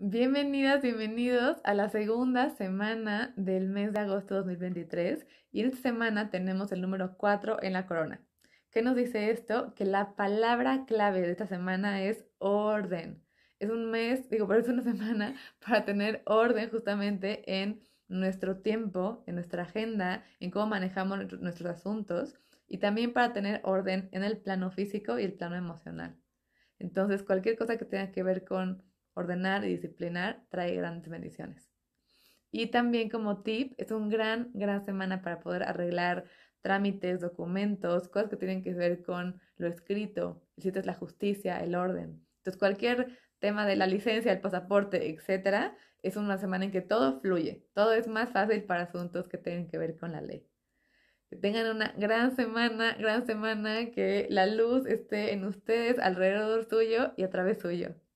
Bienvenidas, bienvenidos a la segunda semana del mes de agosto 2023 y esta semana tenemos el número 4 en la corona. ¿Qué nos dice esto? Que la palabra clave de esta semana es orden. Es un mes, digo, pero es una semana para tener orden justamente en nuestro tiempo, en nuestra agenda, en cómo manejamos nuestros asuntos y también para tener orden en el plano físico y el plano emocional. Entonces, cualquier cosa que tenga que ver con ordenar y disciplinar trae grandes bendiciones. Y también como tip, es un gran, gran semana para poder arreglar trámites, documentos, cosas que tienen que ver con lo escrito. El sitio es la justicia, el orden. Entonces, cualquier tema de la licencia, el pasaporte, etcétera, es una semana en que todo fluye, todo es más fácil para asuntos que tienen que ver con la ley. Que tengan una gran semana, gran semana, que la luz esté en ustedes, alrededor suyo y a través suyo.